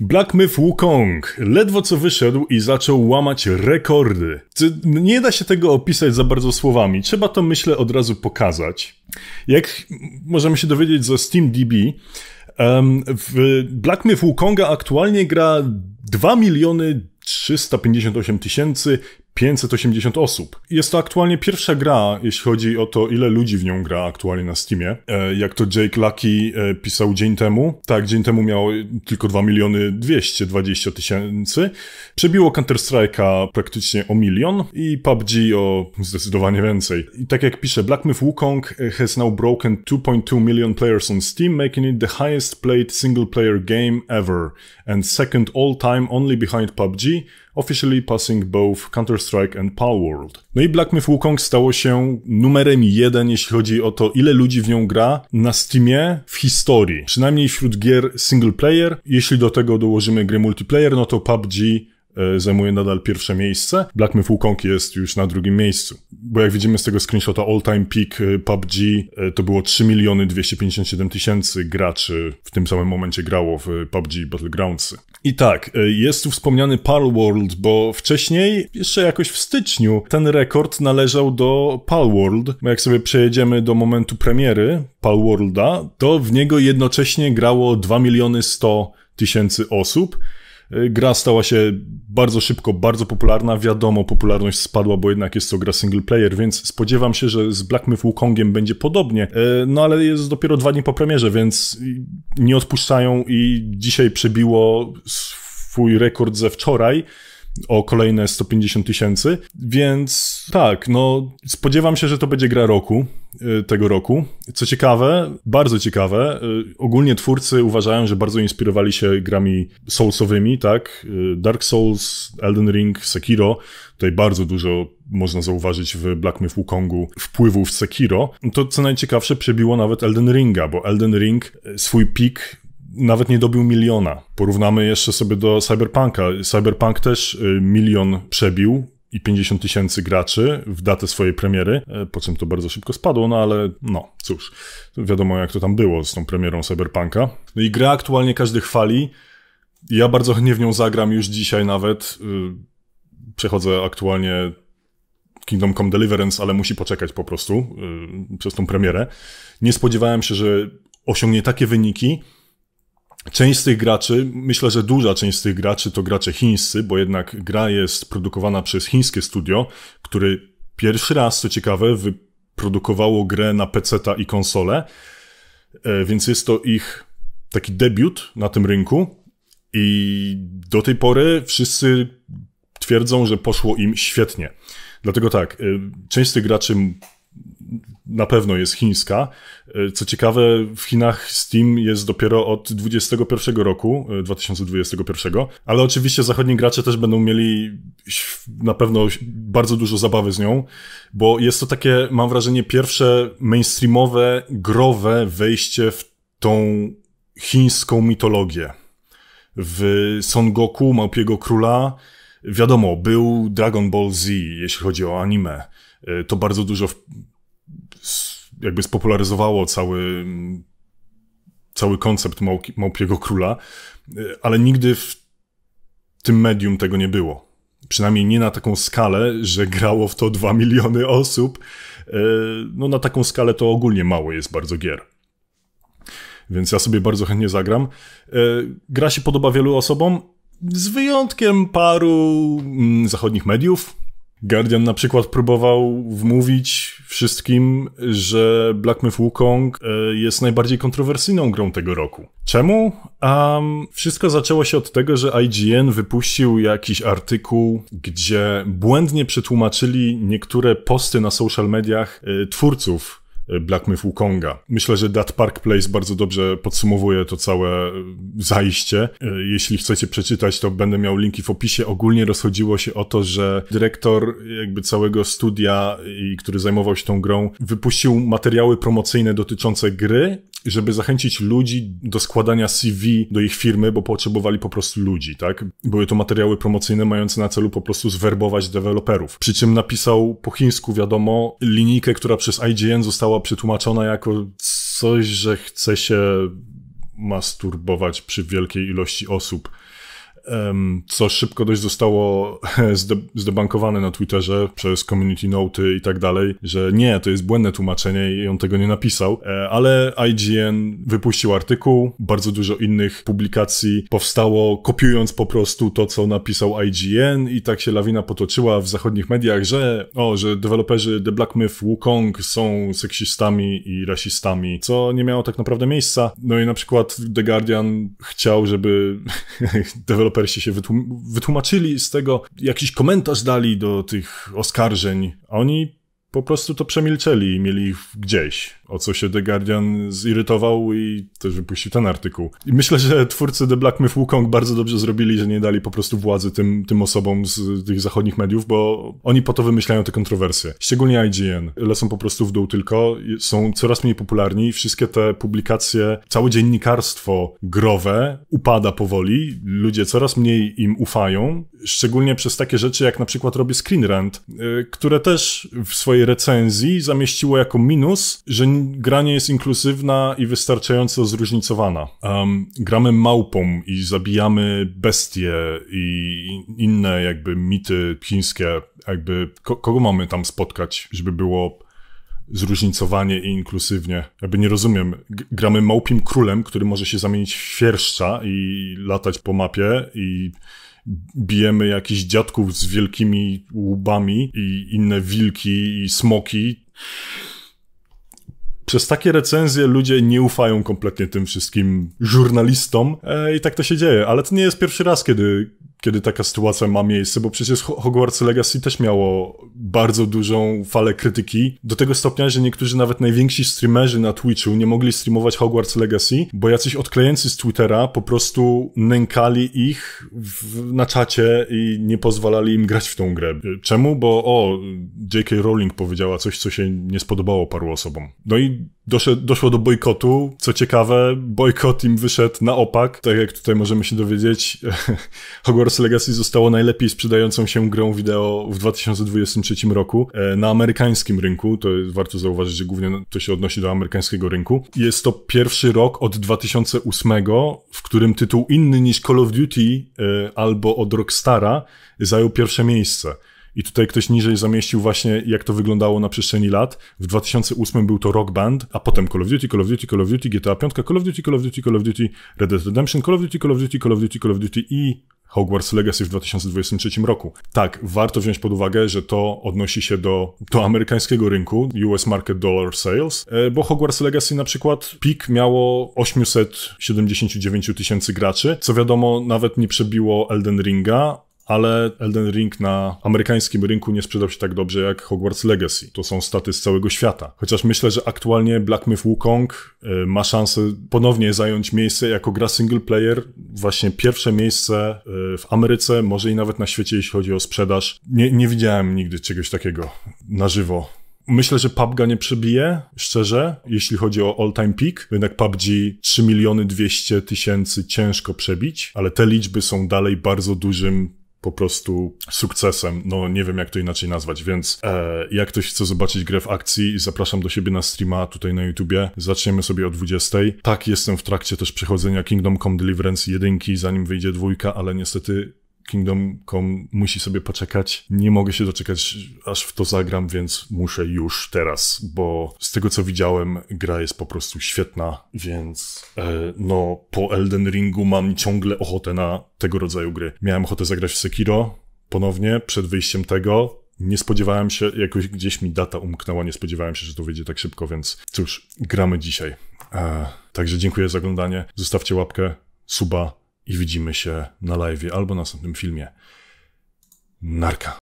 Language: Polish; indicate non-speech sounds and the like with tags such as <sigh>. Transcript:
Black Myth Wukong ledwo co wyszedł i zaczął łamać rekordy. Nie da się tego opisać za bardzo słowami, trzeba to myślę od razu pokazać. Jak możemy się dowiedzieć ze SteamDB, w Black Myth Wukonga aktualnie gra 2 miliony 358 tysięcy 580 osób. Jest to aktualnie pierwsza gra, jeśli chodzi o to, ile ludzi w nią gra aktualnie na Steamie. E, jak to Jake Lucky e, pisał dzień temu, tak, dzień temu miał tylko 2 miliony 220 tysięcy. Przebiło Counter-Strike'a praktycznie o milion i PUBG o zdecydowanie więcej. I tak jak pisze, Black Myth Wukong e, has now broken 2.2 million players on Steam, making it the highest played single player game ever and second all time only behind PUBG officially passing both Counter-Strike and Palworld. No i Black Myth Wukong stało się numerem jeden, jeśli chodzi o to, ile ludzi w nią gra na Steamie w historii. Przynajmniej wśród gier single player. Jeśli do tego dołożymy gry multiplayer, no to PUBG E, zajmuje nadal pierwsze miejsce. Black Myth Wukong jest już na drugim miejscu. Bo jak widzimy z tego screenshota all time peak e, PUBG e, to było 3 miliony 257 tysięcy graczy w tym samym momencie grało w PUBG Battlegrounds. I tak, jest tu wspomniany Pal World, bo wcześniej, jeszcze jakoś w styczniu, ten rekord należał do Pal World. Jak sobie przejedziemy do momentu premiery Pal Worlda, to w niego jednocześnie grało 2 miliony 100 tysięcy osób. Y, gra stała się bardzo szybko, bardzo popularna. Wiadomo, popularność spadła, bo jednak jest to gra single player, więc spodziewam się, że z Black Myth Wukongiem będzie podobnie. Y, no ale jest dopiero dwa dni po premierze, więc nie odpuszczają i dzisiaj przebiło swój rekord ze wczoraj o kolejne 150 tysięcy, więc tak, no spodziewam się, że to będzie gra roku y, tego roku. Co ciekawe, bardzo ciekawe, y, ogólnie twórcy uważają, że bardzo inspirowali się grami soulsowymi, tak? Y, Dark Souls, Elden Ring, Sekiro. Tutaj bardzo dużo można zauważyć w Black Myth Wukongu wpływów Sekiro. To co najciekawsze przebiło nawet Elden Ringa, bo Elden Ring swój pik nawet nie dobił miliona. Porównamy jeszcze sobie do Cyberpunka. Cyberpunk też y, milion przebił, i 50 tysięcy graczy w datę swojej premiery, e, po czym to bardzo szybko spadło, no ale no, cóż, wiadomo jak to tam było z tą premierą Cyberpunka. No i gra aktualnie każdy chwali, ja bardzo chętnie w nią zagram już dzisiaj nawet, y, przechodzę aktualnie Kingdom Come Deliverance, ale musi poczekać po prostu y, przez tą premierę. Nie spodziewałem się, że osiągnie takie wyniki, Część z tych graczy, myślę, że duża część z tych graczy to gracze chińscy, bo jednak gra jest produkowana przez chińskie studio, który pierwszy raz, co ciekawe, wyprodukowało grę na pc i konsole, e, więc jest to ich taki debiut na tym rynku i do tej pory wszyscy twierdzą, że poszło im świetnie. Dlatego tak, e, część z tych graczy na pewno jest chińska. E, co ciekawe, w Chinach Steam jest dopiero od 2021 roku, 2021, e, ale oczywiście zachodni gracze też będą mieli na pewno bardzo dużo zabawy z nią, bo jest to takie, mam wrażenie, pierwsze mainstreamowe, growe wejście w tą chińską mitologię. W Son Goku, Małpiego Króla, wiadomo, był Dragon Ball Z, jeśli chodzi o anime. E, to bardzo dużo jakby spopularyzowało cały, cały koncept Małki, Małpiego Króla, y, ale nigdy w tym medium tego nie było. Przynajmniej nie na taką skalę, że grało w to 2 <laughs> miliony osób. Y, no na taką skalę to ogólnie mało jest bardzo gier. Więc ja sobie bardzo chętnie zagram. Y, gra się podoba wielu osobom, z wyjątkiem paru mm, zachodnich mediów. Guardian na przykład próbował wmówić wszystkim, że Black Myth Wukong e, jest najbardziej kontrowersyjną grą tego roku. Czemu? Um, wszystko zaczęło się od tego, że IGN wypuścił jakiś artykuł, gdzie błędnie przetłumaczyli niektóre posty na social mediach e, twórców Black Myth Wukonga. Myślę, że Dat Park Place bardzo dobrze podsumowuje to całe e, zajście. E, jeśli chcecie przeczytać, to będę miał linki w opisie. Ogólnie rozchodziło się o to, że dyrektor jakby całego studia, który zajmował się tą grą, wypuścił materiały promocyjne dotyczące gry żeby zachęcić ludzi do składania CV do ich firmy, bo potrzebowali po prostu ludzi, tak? Były to materiały promocyjne mające na celu po prostu zwerbować deweloperów. Przy czym napisał po chińsku, wiadomo, linijkę, która przez IGN została przetłumaczona jako coś, że chce się masturbować przy wielkiej ilości osób co szybko dość zostało <laughs> zdebankowane na Twitterze przez community noty i tak dalej, że nie, to jest błędne tłumaczenie i on tego nie napisał, e, ale IGN wypuścił artykuł, bardzo dużo innych publikacji powstało kopiując po prostu to, co napisał IGN i tak się lawina potoczyła w zachodnich mediach, że o, że deweloperzy The Black Myth Wukong są seksistami i rasistami, co nie miało tak naprawdę miejsca. No i na przykład The Guardian chciał, żeby <laughs> deweloperzy dewelopersi się wytłum wytłumaczyli z tego, jakiś komentarz dali do tych oskarżeń, a oni po prostu to przemilczeli i mieli ich gdzieś, o co się The Guardian zirytował i też wypuścił ten artykuł. I myślę, że twórcy The Black Myth Wukong bardzo dobrze zrobili, że nie dali po prostu władzy tym, tym osobom z tych zachodnich mediów, bo oni po to wymyślają te kontrowersje. Szczególnie IGN. Lecą po prostu w dół tylko, są coraz mniej popularni, wszystkie te publikacje, całe dziennikarstwo growe upada powoli, ludzie coraz mniej im ufają, szczególnie przez takie rzeczy jak na przykład robię Screen Rant, y, które też w swojej swojej recenzji zamieściło jako minus, że gra nie jest inkluzywna i wystarczająco zróżnicowana. Um, gramy małpą i zabijamy bestie i inne jakby mity chińskie. Jakby ko kogo mamy tam spotkać, żeby było zróżnicowanie i inkluzywnie. Jakby nie rozumiem. G gramy małpim królem, który może się zamienić w świerszcza i latać po mapie i bijemy jakichś dziadków z wielkimi łubami i inne wilki i smoki. Przez takie recenzje ludzie nie ufają kompletnie tym wszystkim żurnalistom e, i tak to się dzieje, ale to nie jest pierwszy raz, kiedy kiedy taka sytuacja ma miejsce, bo przecież Hogwarts Legacy też miało bardzo dużą falę krytyki, do tego stopnia, że niektórzy nawet najwięksi streamerzy na Twitchu nie mogli streamować Hogwarts Legacy, bo jacyś odklejency z Twittera po prostu nękali ich w, na czacie i nie pozwalali im grać w tą grę. Czemu? Bo o, J.K. Rowling powiedziała coś, co się nie spodobało paru osobom. No i doszedł, doszło do bojkotu. Co ciekawe, bojkot im wyszedł na opak. Tak jak tutaj możemy się dowiedzieć, <laughs> Hogwarts Legacy zostało najlepiej sprzedającą się grą wideo w 2023 roku e, na amerykańskim rynku. To warto zauważyć, że głównie no, to się odnosi do amerykańskiego rynku. Jest to pierwszy rok od 2008, w którym tytuł inny niż Call of Duty e, albo od Rockstara zajął pierwsze miejsce. I tutaj ktoś niżej zamieścił właśnie, jak to wyglądało na przestrzeni lat. W 2008 był to Rock Band, a potem Call of Duty, Call of Duty, Call of Duty, GTA 5, Call of Duty, Call of Duty, Call of Duty, Red Dead Redemption, Call of Duty, Call of Duty, Call of Duty, Call of Duty i Hogwarts Legacy w 2023 roku. Tak, warto wziąć pod uwagę, że to odnosi się do, do amerykańskiego rynku, US Market Dollar Sales, bo Hogwarts Legacy na przykład peak miało 879 tysięcy graczy, co wiadomo nawet nie przebiło Elden Ringa, ale Elden Ring na amerykańskim rynku nie sprzedał się tak dobrze jak Hogwarts Legacy. To są staty z całego świata. Chociaż myślę, że aktualnie Black Myth Wukong y, ma szansę ponownie zająć miejsce jako gra single player, właśnie pierwsze miejsce y, w Ameryce, może i nawet na świecie, jeśli chodzi o sprzedaż. Nie, nie widziałem nigdy czegoś takiego na żywo. Myślę, że PUBG nie przebije, szczerze, jeśli chodzi o all-time peak. Jednak PUBG 3 miliony 200 tysięcy ciężko przebić, ale te liczby są dalej bardzo dużym po prostu sukcesem. No nie wiem, jak to inaczej nazwać, więc e, jak ktoś chce zobaczyć grę w akcji, zapraszam do siebie na streama tutaj na YouTubie. Zaczniemy sobie o 20. Tak, jestem w trakcie też przechodzenia Kingdom Come Deliverance jedynki, zanim wyjdzie dwójka, ale niestety Kingdom Come musi sobie poczekać. Nie mogę się doczekać, aż w to zagram, więc muszę już teraz, bo z tego co widziałem, gra jest po prostu świetna, więc e, no po Elden Ringu mam ciągle ochotę na tego rodzaju gry. Miałem ochotę zagrać w Sekiro ponownie przed wyjściem tego, nie spodziewałem się, jakoś gdzieś mi data umknęła, nie spodziewałem się, że to wyjdzie tak szybko, więc cóż, gramy dzisiaj. E, także dziękuję za oglądanie. Zostawcie łapkę, suba, i widzimy się na live albo na następnym filmie. Narka.